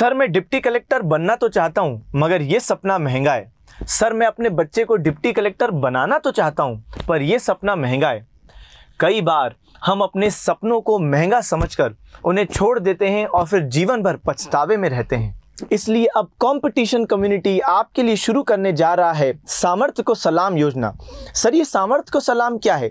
sir मैं deputy collector बनना तो चाहता हूँ मगर ये सपना महंगा है सर मैं अपने बच्चे को डिप्टी कलेक्टर बनाना तो चाहता हूँ पर यह सपना महंगा है कई बार हम अपने सपनों को महंगा समझकर उन्हें छोड़ देते हैं और फिर जीवन भर पछतावे में रहते हैं इसलिए अब कंपटीशन कम्युनिटी आपके लिए शुरू करने जा रहा है सामर्थ्य को सलाम योजना सर ये सामर्थ्य को सलाम क्या है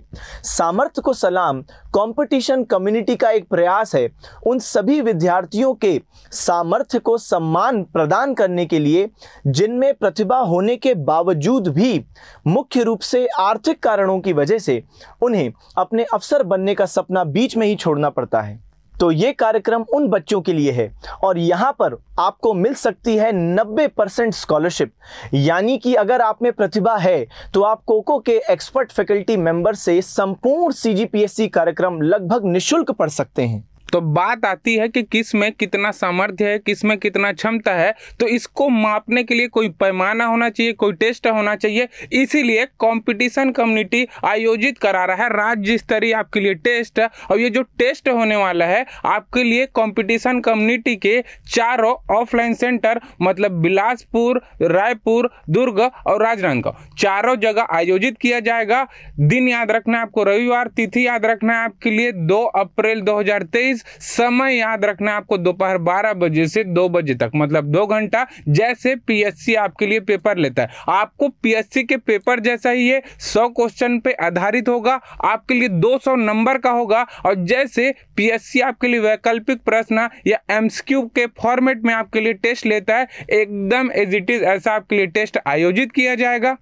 सामर्थ्य को सलाम कंपटीशन कम्युनिटी का एक प्रयास है उन सभी विद्यार्थियों के सामर्थ्य को सम्मान प्रदान करने के लिए जिनमें प्रतिभा होने के बावजूद भी मुख्य रूप से आर्थिक कारणों की वजह से उन्हें अपने अफसर बनने का सपना बीच में ही छोड़ना पड़ता है तो ये कार्यक्रम उन बच्चों के लिए है और यहाँ पर आपको मिल सकती है 90 परसेंट स्कॉलरशिप यानी कि अगर आप में प्रतिभा है तो आप कोको के एक्सपर्ट फैकल्टी मेंबर से संपूर्ण सीजीपीएससी कार्यक्रम लगभग निःशुल्क पढ़ सकते हैं तो बात आती है कि किस में कितना सामर्थ्य है किस में कितना क्षमता है तो इसको मापने के लिए कोई पैमाना होना चाहिए कोई टेस्ट होना चाहिए इसीलिए कंपटीशन कम्युनिटी आयोजित करा रहा है राज्य स्तरीय आपके लिए टेस्ट और ये जो टेस्ट होने वाला है आपके लिए कंपटीशन कम्युनिटी के चारों ऑफलाइन सेंटर मतलब बिलासपुर रायपुर दुर्ग और राजनांदगांव चारों जगह आयोजित किया जाएगा दिन याद रखना है आपको रविवार तिथि याद रखना है आपके लिए दो अप्रैल दो गाइज समय याद रखना आपको दोपहर बारह बजे से दो बजे तक मतलब दो घंटा जैसे पीएससी आपके लिए पेपर लेता है आपको पीएससी के पेपर जैसा ही है सौ क्वेश्चन पे आधारित होगा आपके लिए दो सौ नंबर का होगा और जैसे पीएससी आपके लिए वैकल्पिक प्रश्न या एमसीक्यू के फॉर्मेट में आपके लिए टेस्ट लेता है एकदम एज इट इज ऐसा आपके लिए टेस्ट आयोजित किया जाएगा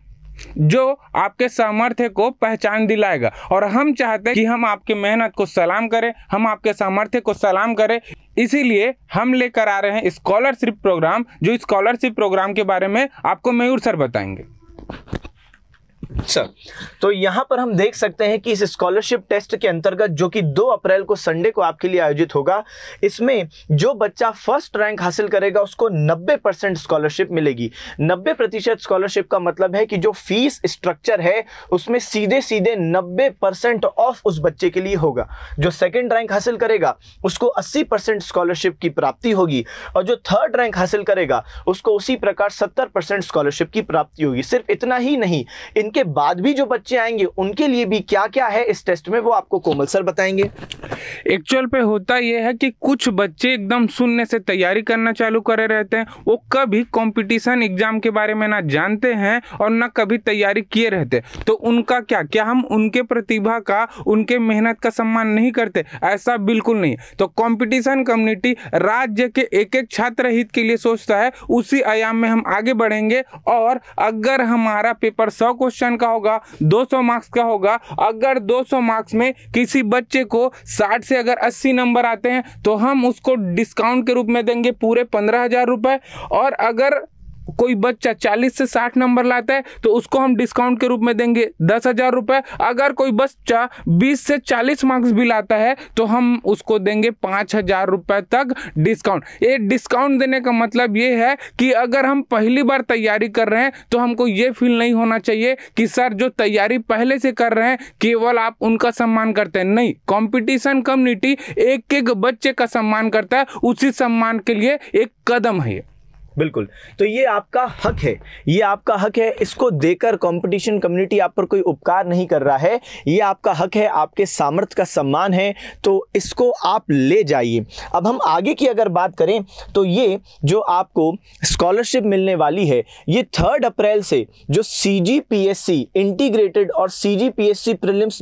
जो आपके सामर्थ्य को पहचान दिलाएगा और हम चाहते हैं कि हम आपके मेहनत को सलाम करें हम आपके सामर्थ्य को सलाम करें इसीलिए हम लेकर आ रहे हैं स्कॉलरशिप प्रोग्राम जो स्कॉलरशिप प्रोग्राम के बारे में आपको मयूर सर बताएंगे सर अच्छा, तो यहाँ पर हम देख सकते हैं कि इस स्कॉलरशिप टेस्ट के अंतर्गत जो कि 2 अप्रैल को संडे को आपके लिए आयोजित होगा इसमें जो बच्चा फर्स्ट रैंक हासिल करेगा उसको 90 परसेंट स्कॉलरशिप मिलेगी 90 प्रतिशत स्कॉलरशिप का मतलब है कि जो फीस स्ट्रक्चर है उसमें सीधे सीधे 90 परसेंट ऑफ उस बच्चे के लिए होगा जो सेकेंड रैंक हासिल करेगा उसको अस्सी परसेंट स्कॉलरशिप की प्राप्ति होगी और जो थर्ड रैंक हासिल करेगा उसको उसी प्रकार सत्तर परसेंट स्कॉलरशिप की प्राप्ति होगी सिर्फ इतना ही नहीं इनके बाद भी जो बच्चे आएंगे उनके लिए भी क्या क्या है इस टेस्ट में वो आपको कोमल सर बताएंगे एक्चुअल पे होता यह है कि कुछ बच्चे एकदम सुनने से तैयारी करना चालू करे रहते हैं वो कभी कंपटीशन एग्जाम के बारे में ना जानते हैं और ना कभी तैयारी किए रहते तो उनका क्या क्या हम उनके प्रतिभा का उनके मेहनत का सम्मान नहीं करते ऐसा बिल्कुल नहीं तो कंपटीशन कम्युनिटी राज्य के एक एक छात्र हित के लिए सोचता है उसी आयाम में हम आगे बढ़ेंगे और अगर हमारा पेपर सौ क्वेश्चन का होगा 200 मार्क्स का होगा अगर 200 मार्क्स में किसी बच्चे को 60 से अगर 80 नंबर आते हैं तो हम उसको डिस्काउंट के रूप में देंगे पूरे पंद्रह हजार रुपए और अगर कोई बच्चा 40 से 60 नंबर लाता है तो उसको हम डिस्काउंट के रूप में देंगे दस हज़ार रुपये अगर कोई बच्चा 20 से 40 मार्क्स भी लाता है तो हम उसको देंगे पाँच हज़ार रुपये तक डिस्काउंट ये डिस्काउंट देने का मतलब ये है कि अगर हम पहली बार तैयारी कर रहे हैं तो हमको ये फील नहीं होना चाहिए कि सर जो तैयारी पहले से कर रहे हैं केवल आप उनका सम्मान करते हैं नहीं कॉम्पिटिशन कम्युनिटी एक एक बच्चे का सम्मान करता है उसी सम्मान के लिए एक कदम है बिल्कुल तो ये आपका हक है ये आपका हक है इसको देकर कंपटीशन कम्युनिटी आप पर कोई उपकार नहीं कर रहा है ये आपका हक है आपके सामर्थ्य का सम्मान है तो इसको आप ले जाइए अब हम आगे की अगर बात करें तो ये जो आपको स्कॉलरशिप मिलने वाली है ये थर्ड अप्रैल से जो C G P S C integrated और सी जी पी एस सी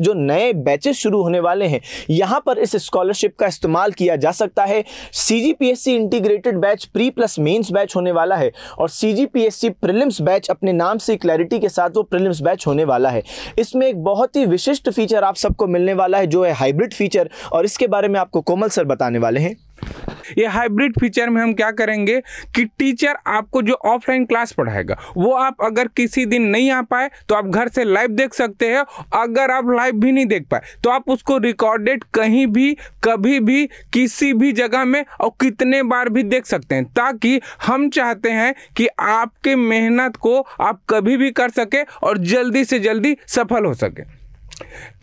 जो नए बैचेस शुरू होने वाले हैं यहाँ पर इस स्कॉलरशिप का इस्तेमाल किया जा सकता है C G P S C integrated batch pre plus mains batch होने होने वाला है और C G P S C prelims batch अपने नाम से क्लैरिटी के साथ वो प्रिलिम्स बैच होने वाला है इसमें एक बहुत ही विशिष्ट फीचर आप सबको मिलने वाला है जो है हाइब्रिड फीचर और इसके बारे में आपको कोमल सर बताने वाले हैं ये हाइब्रिड फीचर में हम क्या करेंगे कि टीचर आपको जो ऑफलाइन क्लास पढ़ाएगा वो आप अगर किसी दिन नहीं आ पाए तो आप घर से लाइव देख सकते हैं अगर आप लाइव भी नहीं देख पाए तो आप उसको रिकॉर्डेड कहीं भी कभी भी किसी भी जगह में और कितने बार भी देख सकते हैं ताकि हम चाहते हैं कि आपके मेहनत को आप कभी भी कर सके और जल्दी से जल्दी सफल हो सके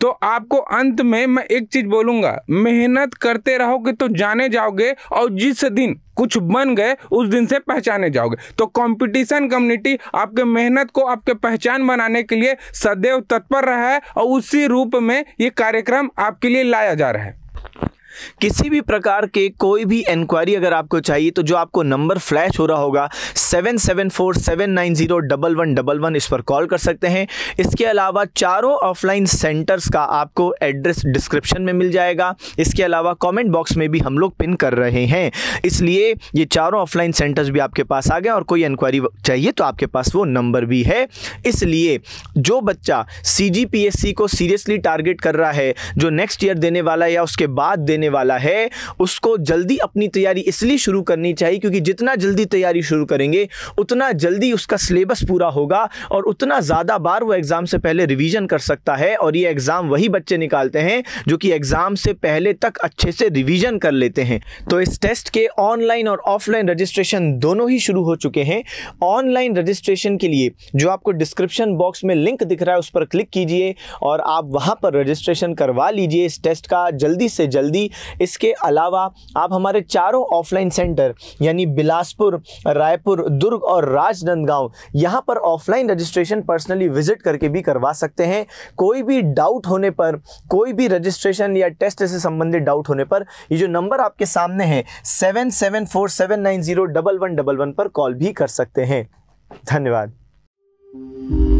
तो आपको अंत में मैं एक चीज़ बोलूँगा मेहनत करते रहोगे तो जाने जाओगे और जिस दिन कुछ बन गए उस दिन से पहचाने जाओगे तो कंपटीशन कम्युनिटी आपके मेहनत को आपके पहचान बनाने के लिए सदैव तत्पर रहा है और उसी रूप में ये कार्यक्रम आपके लिए लाया जा रहा है किसी भी प्रकार के कोई भी इंक्वायरी अगर आपको चाहिए तो जो आपको नंबर फ्लैश हो रहा होगा seven seven four seven nine zero double one double one इस पर कॉल कर सकते हैं इसके अलावा चारों ऑफलाइन सेंटर्स का आपको एड्रेस डिस्क्रिप्शन में मिल जाएगा इसके अलावा कमेंट बॉक्स में भी हम लोग पिन कर रहे हैं इसलिए ये चारों ऑफलाइन सेंटर्स भी आपके पास आ गए और कोई इंक्वायरी चाहिए तो आपके पास वो नंबर भी है इसलिए जो बच्चा सी को सीरियसली टारगेट कर रहा है जो नेक्स्ट ईयर देने वाला या उसके बाद देने देने वाला है उसको जल्दी अपनी तैयारी इसलिए शुरू करनी चाहिए क्योंकि जितना जल्दी तैयारी शुरू करेंगे उतना जल्दी उसका सिलेबस पूरा होगा और उतना ज़्यादा बार वो एग्ज़ाम से पहले रिवीजन कर सकता है और ये एग्ज़ाम वही बच्चे निकालते हैं जो कि एग्ज़ाम से पहले तक अच्छे से रिविजन कर लेते हैं तो इस टेस्ट के ऑनलाइन और ऑफलाइन रजिस्ट्रेशन दोनों ही शुरू हो चुके हैं ऑनलाइन रजिस्ट्रेशन के लिए जो आपको डिस्क्रिप्शन बॉक्स में लिंक दिख रहा है उस पर क्लिक कीजिए और आप वहाँ पर रजिस्ट्रेशन करवा लीजिए इस टेस्ट का जल्दी से जल्दी इसके अलावा आप हमारे चारों ऑफलाइन सेंटर यानी बिलासपुर रायपुर दुर्ग और राजनंदगांव यहाँ पर ऑफलाइन रजिस्ट्रेशन पर्सनली विजिट करके भी करवा सकते हैं कोई भी डाउट होने पर कोई भी रजिस्ट्रेशन या टेस्ट से संबंधित डाउट होने पर ये जो नंबर आपके सामने है seven seven four seven nine zero double one double one पर कॉल भी कर सकते हैं धन्यवाद